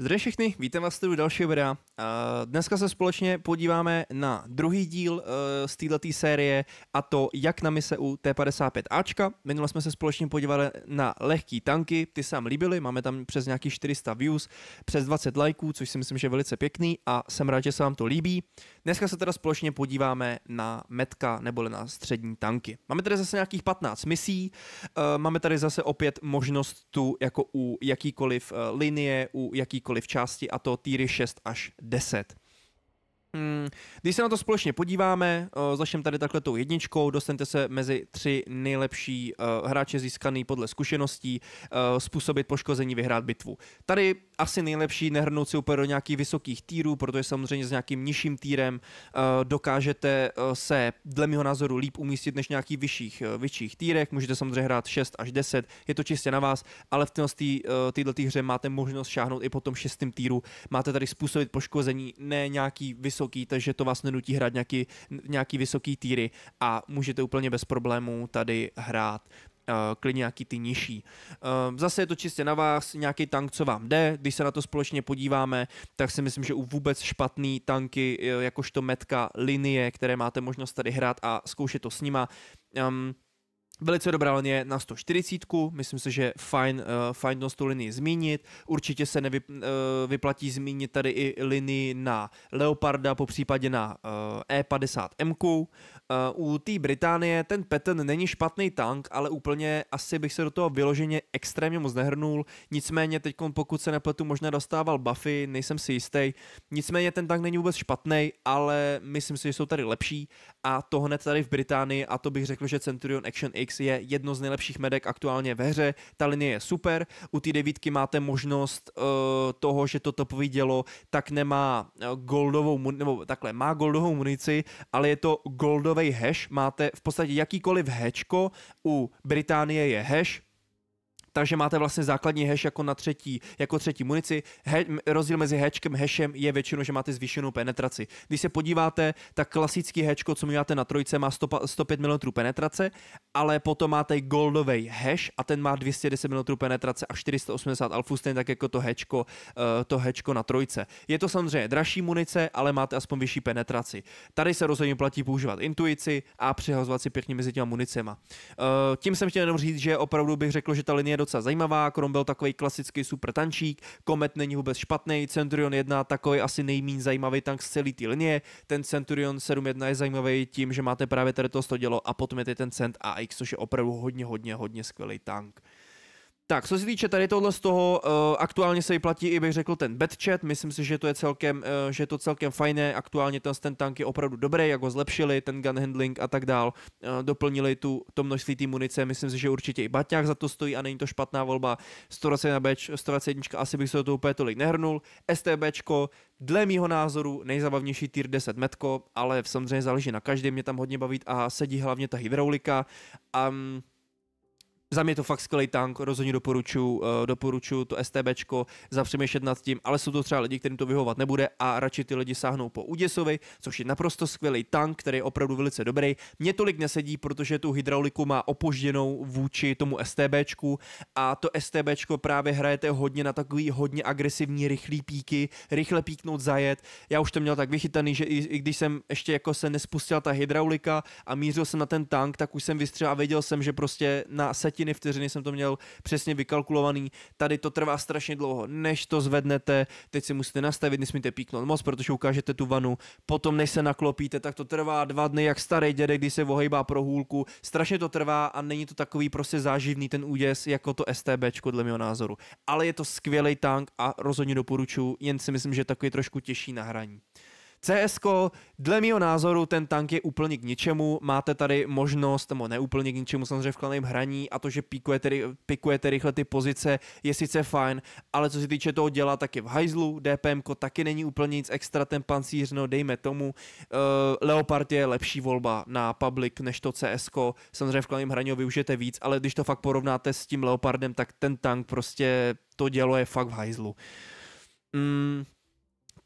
Zdraví všechny, vítám vás u dalšího videa. Dneska se společně podíváme na druhý díl eh, z této série a to jak na mise u T-55Ačka. Minule jsme se společně podívali na lehký tanky, ty se nám líbily, máme tam přes nějaký 400 views, přes 20 lajků, což si myslím, že je velice pěkný a jsem rád, že se vám to líbí. Dneska se teda společně podíváme na metka nebo na střední tanky. Máme tady zase nějakých 15 misí, eh, máme tady zase opět možnost tu jako u jakýkoliv eh, linie, u jakýkoliv jakékoliv části a to týry 6 až 10. Mm, když se na to společně podíváme, uh, začneme tady takhle tou jedničkou, dostanete se mezi tři nejlepší uh, hráče získaný podle zkušeností, uh, způsobit poškození, vyhrát bitvu. Tady asi nejlepší nehrnout si úplně do nějakých vysokých týrů, protože samozřejmě s nějakým nižším týrem dokážete se, dle mého názoru, líp umístit než nějakých vyšších, vyšších týrech. Můžete samozřejmě hrát 6 až 10, je to čistě na vás, ale v této hře máte možnost šáhnout i po tom šestém týru. Máte tady způsobit poškození, ne nějaký vysoký vysoký, takže to vás nenutí hrát nějaký, nějaký vysoký týry a můžete úplně bez problémů tady hrát eh, klidně nějaký ty nižší. Eh, zase je to čistě na vás, nějaký tank, co vám jde, když se na to společně podíváme, tak si myslím, že u vůbec špatný tanky, eh, jakožto metka linie, které máte možnost tady hrát a zkoušet to s nima, ehm, Velice dobrá linie na 140, myslím si, že fajn, uh, fajn tu linii zmínit. Určitě se nevy, uh, vyplatí zmínit tady i linii na Leoparda, po případě na uh, E50M. Uh, u té Británie ten Patton není špatný tank, ale úplně asi bych se do toho vyloženě extrémně moc nehrnul. Nicméně teď, pokud se nepletu, možná dostával buffy, nejsem si jistý. Nicméně ten tank není vůbec špatný, ale myslím si, že jsou tady lepší a to hned tady v Británii a to bych řekl, že Centurion Action X Phoenix je jedno z nejlepších medek aktuálně ve hře, ta linie je super, u té devítky máte možnost uh, toho, že to topový dělo tak nemá eh, goldovou, mun- nebo takhle, má goldovou munici, ale je to goldový hash, máte v podstatě jakýkoliv hečko, u Británie je hash, takže máte vlastně základní hash jako na třetí, jako třetí munici. He, rozdíl mezi hečkem a hashem je většinou, že máte zvýšenou penetraci. Když se podíváte, tak klasický hečko, co máte na trojce, má 100, 105 mm penetrace, ale potom máte goldový hash a ten má 210 mm penetrace a 480 alfů, stejně tak jako to hečko, eh, to hečko na trojce. Je to samozřejmě dražší munice, ale máte aspoň vyšší penetraci. Tady se rozhodně platí používat intuici a přehazovat si pěkně mezi těma municema. Eh, tím jsem chtěl jenom říct, že opravdu bych řekl, že ta linie docela zajímavá, Krom byl takový klasický super tančík, Komet není vůbec špatný, Centurion 1 takový asi nejmín zajímavý tank z celé té linie, ten Centurion 7.1 je zajímavý tím, že máte právě tady to dělo a potom je ten Cent AX, což je opravdu hodně, hodně, hodně skvělý tank. Tak, co se týče tady tohle z toho, uh, aktuálně se vyplatí i bych řekl ten chat, myslím si, že to je celkem, uh, že je to celkem fajné, aktuálně ten, ten tank je opravdu dobrý, jak ho zlepšili, ten gun handling a tak dál, uh, doplnili tu, to množství té munice, myslím si, že určitě i baťák za to stojí a není to špatná volba, 120 na beč, 121, asi bych se do toho úplně tolik nehrnul, STBčko, Dle mýho názoru nejzabavnější tier 10 metko, ale samozřejmě záleží na každém, mě tam hodně bavit a sedí hlavně ta hydraulika. Um, za mě to fakt skvělý tank, rozhodně doporučuju, uh, eh, doporučuju to STBčko zapřemýšlet nad tím, ale jsou to třeba lidi, kterým to vyhovat nebude a radši ty lidi sáhnou po Uděsovi, což je naprosto skvělý tank, který je opravdu velice dobrý. Mně tolik nesedí, protože tu hydrauliku má opožděnou vůči tomu STBčku a to STBčko právě hrajete hodně na takový hodně agresivní rychlý píky, rychle píknout zajet. Já už to měl tak vychytaný, že i, i když jsem ještě jako se nespustila ta hydraulika a mířil jsem na ten tank, tak už jsem vystřelil a věděl jsem, že prostě na setě desetiny vteřiny jsem to měl přesně vykalkulovaný. Tady to trvá strašně dlouho, než to zvednete, teď si musíte nastavit, nesmíte píknout moc, protože ukážete tu vanu. Potom, než se naklopíte, tak to trvá dva dny, jak starý dědek, když se ohejbá pro hůlku. Strašně to trvá a není to takový prostě záživný ten úděs, jako to STBčko, dle mého názoru. Ale je to skvělý tank a rozhodně doporučuji, jen si myslím, že je takový trošku těžší na hraní. CSK, dle mého názoru, ten tank je úplně k ničemu. Máte tady možnost, nebo ne úplně k ničemu, samozřejmě v klaném hraní a to, že píkujete, pikujete rychle ty pozice, je sice fajn, ale co se týče toho dělat, tak je v hajzlu, DPM taky není úplně nic extra, ten pancíř, no dejme tomu. Uh, Leopard je lepší volba na public než to CSK, samozřejmě v klaném hraní ho využijete víc, ale když to fakt porovnáte s tím Leopardem, tak ten tank prostě to dělo je fakt v hajzlu. Mm,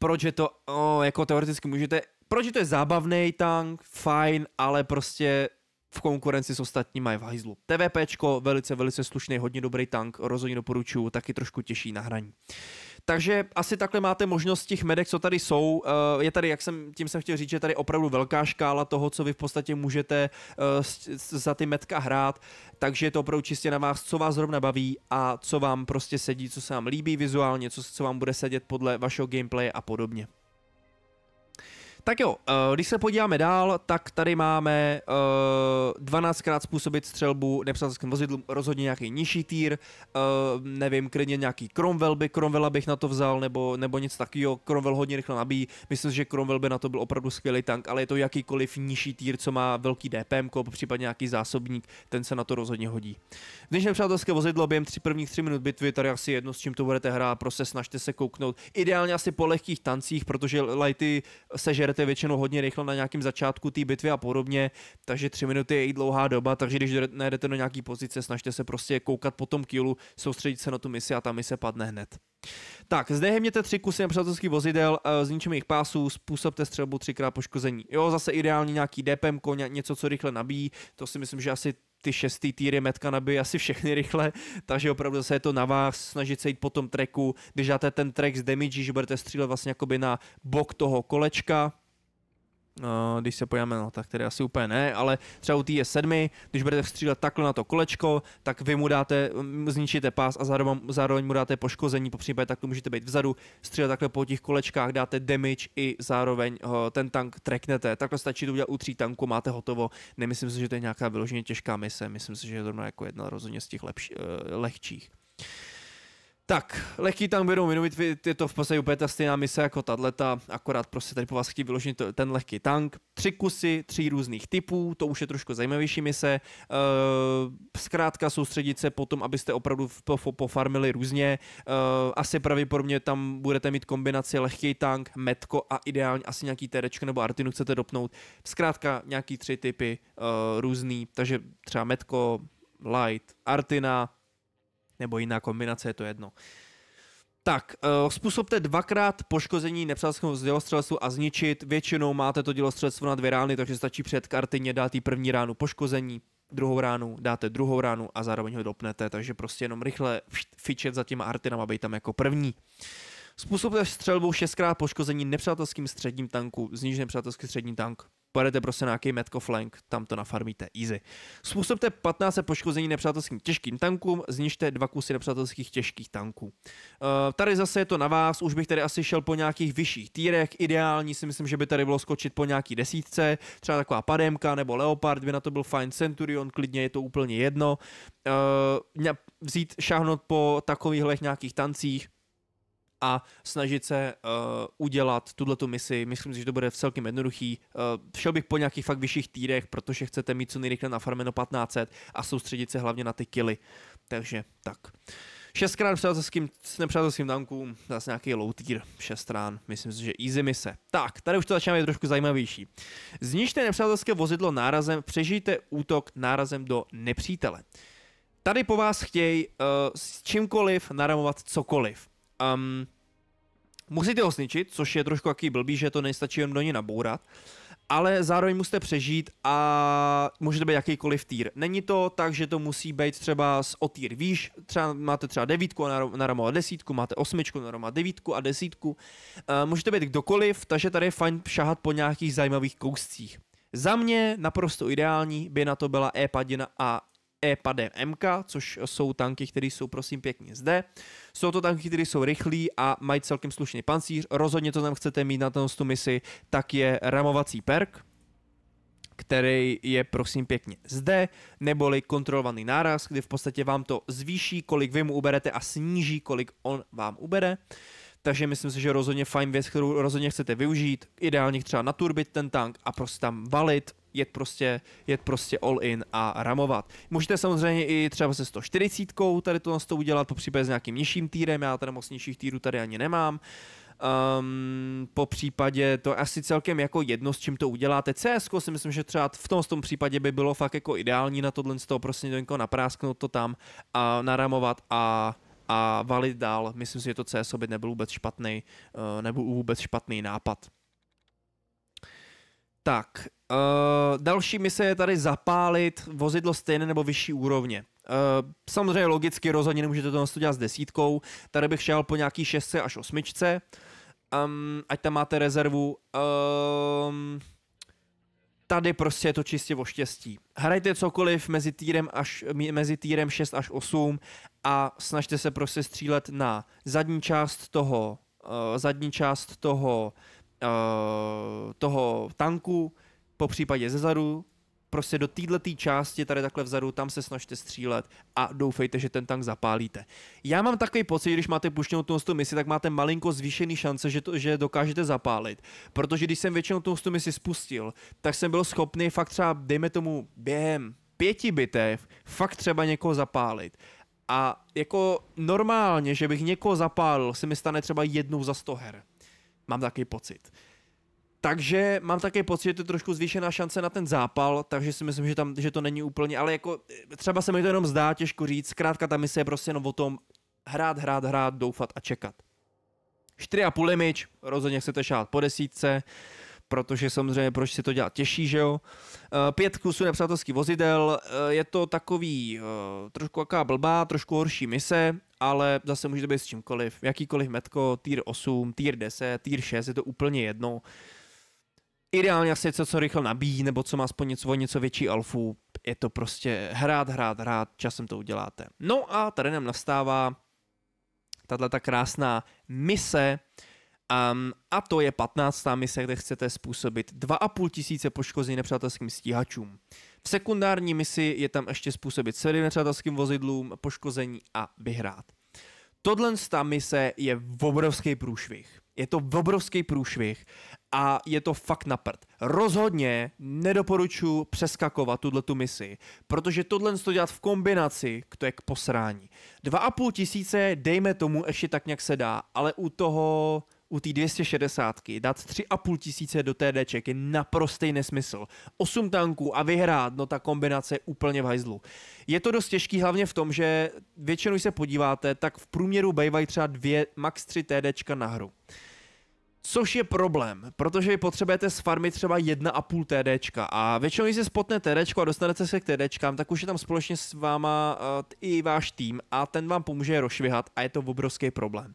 proč je to, o, jako teoreticky můžete, proč je to je zábavný tank, fajn, ale prostě v konkurenci s ostatníma je v hajzlu. TVPčko, velice, velice slušný, hodně dobrý tank, rozhodně doporučuju, taky trošku těžší na hraní. Takže asi takhle máte možnost těch medek, co tady jsou. Eh, je tady, jak jsem tím jsem chtěl říct, že tady opravdu velká škála toho, co vy v podstatě můžete eh, za ty metka hrát, takže je to opravdu čistě na vás, co vás zrovna baví a co vám prostě sedí, co se vám líbí vizuálně, co, co vám bude sedět podle vašeho gameplaye a podobně. Tak jo, eh, když se podíváme dál, tak tady máme 12krát eh, způsobit střelbu nepřátelským vozidlům, rozhodně nějaký nižší týr, eh, nevím, klidně nějaký Cromwell by, Cromwella bych na to vzal, nebo, nebo něco takového, Cromwell hodně rychle nabíjí, myslím, že Cromwell by na to byl opravdu skvělý tank, ale je to jakýkoliv nižší týr, co má velký DPM, případně nějaký zásobník, ten se na to rozhodně hodí. Dnešní nepřátelské vozidlo během tři, prvních tři minut bitvy, tady asi jedno s čím to budete hrát, prostě snažte se kouknout. Ideálně asi po lehkých tancích, protože lighty sežerete jedete většinou hodně rychle na nějakém začátku té bitvy a podobně, takže tři minuty je i dlouhá doba, takže když najdete do nějaký pozice, snažte se prostě koukat po tom kilu, soustředit se na tu misi a ta mise padne hned. Tak, zde měte tři kusy nepřátelských vozidel, eh, zničím jejich pásů, způsobte střelbu třikrát poškození. Jo, zase ideální nějaký DPM, něco, co rychle nabíjí, to si myslím, že asi ty šestý týry metka nabije asi všechny rychle, takže opravdu se je to na vás, snažit se jít po tom treku, když dáte ten trek z damage, že budete střílet vlastně jakoby na bok toho kolečka, Eh, když se pojáme, no tak tedy asi úplně ne, ale třeba u té S7, když budete střílet takhle na to kolečko, tak vy mu dáte, mm, zničíte pás a zároveň, zároveň mu dáte poškození, po případě takhle můžete být vzadu, střílet takhle po těch kolečkách, dáte damage i zároveň eh, ten tank treknete. Takhle stačí to udělat u tří tanku, máte hotovo. Nemyslím si, že to je nějaká vyloženě těžká mise, myslím si, že je to jako jedna rozhodně z těch lepši, eh, lehčích. Tak, lehký tam budou minumit, je to v podstatě úplně ta stejná mise jako tato, akorát prostě tady po vás chtějí vyložit ten lehký tank. Tři kusy, tři různých typů, to už je trošku zajímavější mise. Eh, zkrátka soustředit se potom, abyste opravdu pofarmili různě. Eh, asi pravděpodobně tam budete mít kombinaci lehký tank, metko a ideálně asi nějaký terečko nebo artinu chcete dopnout. Zkrátka nějaký tři typy eh, různý, takže třeba metko, light, artina, nebo jiná kombinace, je to jedno. Tak, eh, způsobte dvakrát poškození nepřátelského dělostřelstvu a zničit. Většinou máte to dělostřelstvo na dvě rány, takže stačí před kartině dát první ránu poškození, druhou ránu, dáte druhou ránu a zároveň ho dopnete, takže prostě jenom rychle fičet za těma artinama, být tam jako první. Způsobte střelbou šestkrát poškození nepřátelským středním tanku, zniž nepřátelský střední tank pojedete prostě na nějaký metko flank, tam to nafarmíte easy. Způsobte 15 poškození nepřátelským těžkým tankům, znižte dva kusy nepřátelských těžkých tanků. Uh, tady zase je to na vás, už bych tady asi šel po nějakých vyšších týrech, ideální si myslím, že by tady bylo skočit po nějaký desítce, třeba taková pademka nebo leopard, by na to byl fine centurion, klidně je to úplně jedno. Uh, vzít, šáhnout po takovýchhle nějakých tancích, a snažit se uh, udělat tuhle misi. Myslím si, že to bude celkem jednoduchý. Uh, šel bych po nějakých fakt vyšších týrech, protože chcete mít co nejrychle na farmeno 1500 a soustředit se hlavně na ty kily. Takže tak. Šestkrát s nepřátelským tankům, zase nějaký low tier, šest rán, myslím si, že easy mise. Tak, tady už to začíná být trošku zajímavější. Zničte nepřátelské vozidlo nárazem, přežijte útok nárazem do nepřítele. Tady po vás chtějí uh, s čímkoliv naramovat cokoliv. Um, musíte ho sničit, což je trošku jaký blbý, že to nestačí jen do něj nabourat, ale zároveň musíte přežít a můžete být jakýkoliv týr. Není to tak, že to musí být třeba z o týr výš, třeba máte třeba devítku a naramovat desítku, máte osmičku, a devítku a desítku. Uh, eh, můžete být kdokoliv, takže tady je fajn šahat po nějakých zajímavých kouscích. Za mě naprosto ideální by na to byla E padina a E-padem MK, což jsou tanky, které jsou prosím pěkně zde. Jsou to tanky, které jsou rychlí a mají celkem slušný pancíř. Rozhodně to tam chcete mít na tu misi, tak je ramovací perk, který je prosím pěkně zde, neboli kontrolovaný náraz, kdy v podstatě vám to zvýší, kolik vy mu uberete a sníží, kolik on vám ubere. Takže myslím si, že rozhodně fajn věc, kterou rozhodně chcete využít, ideálně třeba naturbit ten tank a prostě tam valit, jet prostě, jet prostě all in a ramovat. Můžete samozřejmě i třeba se 140 tady to to udělat, případě s nějakým nižším týrem, já tady moc nižších týrů tady ani nemám. Um, ehm, po případě to je asi celkem jako jedno, s čím to uděláte. CS si myslím, že třeba v tom, v tom případě by bylo fakt jako ideální na tohle z toho prostě někoho naprásknout to tam a naramovat a a valit dál. Myslím si, že to CS by nebyl vůbec špatný, eh, nebo vůbec špatný nápad. Tak, Uh, další mise je tady zapálit vozidlo stejné nebo vyšší úrovně. Uh, samozřejmě logicky rozhodně nemůžete to dělat s desítkou, tady bych šel po nějaký šestce až osmičce, um, ať tam máte rezervu. Um, tady prostě je to čistě o štěstí. Hrajte cokoliv mezi týrem, až, mezi týrem 6 až 8 a snažte se prostě střílet na zadní část toho, uh, zadní část toho, uh, toho tanku, po případě zadu, prostě do této části tady takhle vzadu, tam se snažte střílet a doufejte, že ten tank zapálíte. Já mám takový pocit, když máte puštěnou tu misi, tak máte malinko zvýšený šance, že, to, že dokážete zapálit. Protože když jsem většinou tu misi spustil, tak jsem byl schopný fakt třeba, dejme tomu, během pěti bitev, fakt třeba někoho zapálit. A jako normálně, že bych někoho zapálil, se mi stane třeba jednou za sto her. Mám takový pocit. Takže mám také pocit, že to je trošku zvýšená šance na ten zápal, takže si myslím, že, tam, že to není úplně, ale jako e, třeba se mi to jenom zdá, těžko říct. Zkrátka ta mise je prostě jenom o tom hrát, hrát, hrát, doufat a čekat. 4,5 limič, rozhodně chcete šát po desítce, protože samozřejmě proč si to dělat těžší, že jo. E, pět kusů nepřátelských vozidel, e, je to takový trošku jaká blbá, trošku horší mise, ale zase můžete být s čímkoliv, jakýkoliv metko, tier 8, tier 10, tier 6, je to úplně jedno ideálně asi něco, co rychle nabíjí, nebo co má aspoň něco, něco větší alfu. Je to prostě hrát, hrát, hrát, časem to uděláte. No a tady nám nastává tahle ta krásná mise, Um, a to je 15. mise, kde chcete způsobit 2,5 tisíce poškození nepřátelským stíhačům. V sekundární misi je tam ještě způsobit sérii nepřátelským vozidlům, poškození a vyhrát. Tohle ta mise je obrovský průšvih. Je to obrovský průšvih a je to fakt na prd. Rozhodně nedoporučuji přeskakovat tuhle tu misi, protože tohle to dělat v kombinaci, to je k posrání. Dva a půl tisíce, dejme tomu, ještě tak nějak se dá, ale u toho u té 260 dát 3,5 tisíce do TDček je naprostý nesmysl. 8 tanků a vyhrát, no ta kombinace je úplně v hajzlu. Je to dost těžký hlavně v tom, že většinou, když se podíváte, tak v průměru bývají třeba 2, max 3 TDčka na hru. Což je problém, protože vy potřebujete s farmy třeba 1,5 TD. A většinou, když se spotne TD a dostanete se k TDčkám, tak už je tam společně s váma uh, i váš tým a ten vám pomůže je rozšvihat a je to obrovský problém.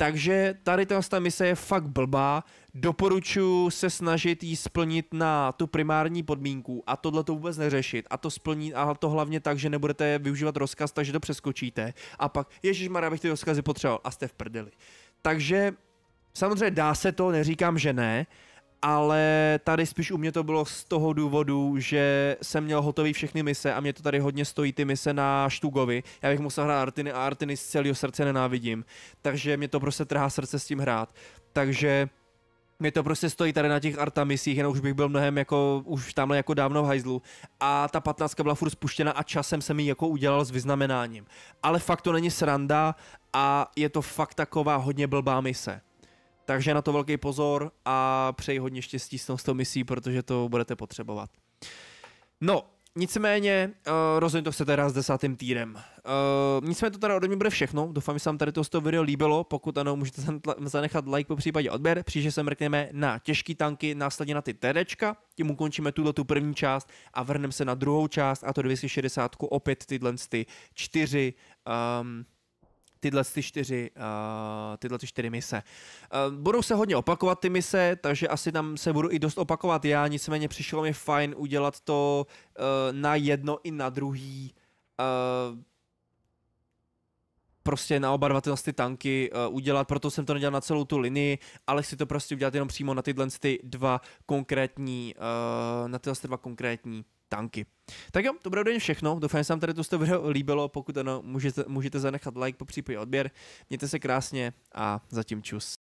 Takže tady ta mise je fakt blbá, doporučuji se snažit jí splnit na tu primární podmínku a tohle to vůbec neřešit a to splnit a to hlavně tak, že nebudete využívat rozkaz, takže to přeskočíte a pak Ježíš Mara bych ty rozkazy potřeboval a jste v prdeli. Takže samozřejmě dá se to, neříkám, že ne, ale tady spíš u mě to bylo z toho důvodu, že jsem měl hotový všechny mise a mě to tady hodně stojí ty mise na Štugovi. Já bych musel hrát Artiny a Artiny z celého srdce nenávidím, takže mě to prostě trhá srdce s tím hrát. Takže mě to prostě stojí tady na těch Arta misích, jenom už bych byl mnohem jako, už tamhle jako dávno v hajzlu. A ta patnáctka byla furt spuštěna a časem jsem ji jako udělal s vyznamenáním. Ale fakt to není sranda a je to fakt taková hodně blbá mise. Takže na to velký pozor a přeji hodně štěstí s tou misí, protože to budete potřebovat. No, Nicméně, uh, rozhodně to chcete hrát s desátým týrem. Uh, eh, nicméně to teda ode mě bude všechno. Doufám, že se vám tady to z toho video líbilo. Pokud ano, můžete zanechat like, po případě odběr. Příště se mrkneme na těžký tanky, následně na ty TDčka. Tím ukončíme tuto tu první část a vrhneme se na druhou část, a to 260 opět tyhle ty čtyři um, tyhle ty čtyři, uh, tyhle ty čtyři mise. Uh, budou se hodně opakovat ty mise, takže asi tam se budu i dost opakovat já, nicméně přišlo mi fajn udělat to uh, na jedno i na druhý. Uh, prostě na oba dva ty tanky uh, udělat, proto jsem to nedělal na celou tu linii, ale chci to prostě udělat jenom přímo na tyhle ty dva konkrétní, uh, na tyhle dva konkrétní tanky. Tak jo, to bude den všechno. Doufám, že se vám tady to video líbilo. Pokud ano, můžete, můžete zanechat like, po případě odběr. Mějte se krásně a zatím čus.